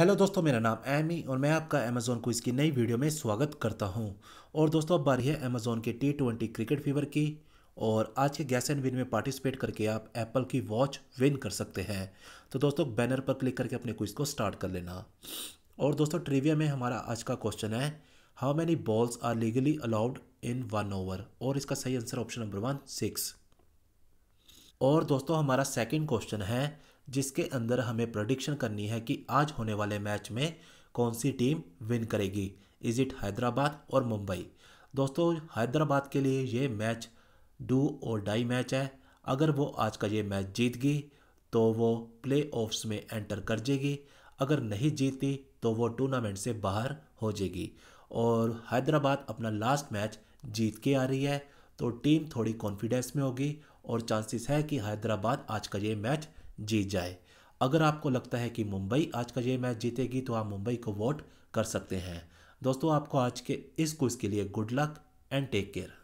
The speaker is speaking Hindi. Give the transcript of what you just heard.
हेलो दोस्तों मेरा नाम एमी और मैं आपका अमेजोन को इसकी नई वीडियो में स्वागत करता हूं और दोस्तों अब बारी है अमेजोन के टी ट्वेंटी क्रिकेट फीवर की और आज के गैस एंड विन में पार्टिसिपेट करके आप एप्पल की वॉच विन कर सकते हैं तो दोस्तों बैनर पर क्लिक करके अपने क्विज को स्टार्ट कर लेना और दोस्तों ट्रिविया में हमारा आज का क्वेश्चन है how many balls are legally allowed in one over और इसका सही answer option number one six और दोस्तों हमारा सेकेंड क्वेश्चन है जिसके अंदर हमें प्रडिक्शन करनी है कि आज होने वाले मैच में कौन सी टीम विन करेगी इज इट हैदराबाद और मुंबई दोस्तों हैदराबाद के लिए ये मैच डू और डाई मैच है अगर वो आज का ये मैच जीत गई तो वो प्ले ऑफ्स में एंटर कर जाएगी अगर नहीं जीती तो वो टूर्नामेंट से बाहर हो जाएगी और हैदराबाद अपना लास्ट मैच जीत के आ रही है तो टीम थोड़ी कॉन्फिडेंस में होगी और चांसेस है कि हैदराबाद आज का ये मैच जीत जाए अगर आपको लगता है कि मुंबई आज का ये मैच जीतेगी तो आप मुंबई को वोट कर सकते हैं दोस्तों आपको आज के इस क्विज के लिए good luck and take care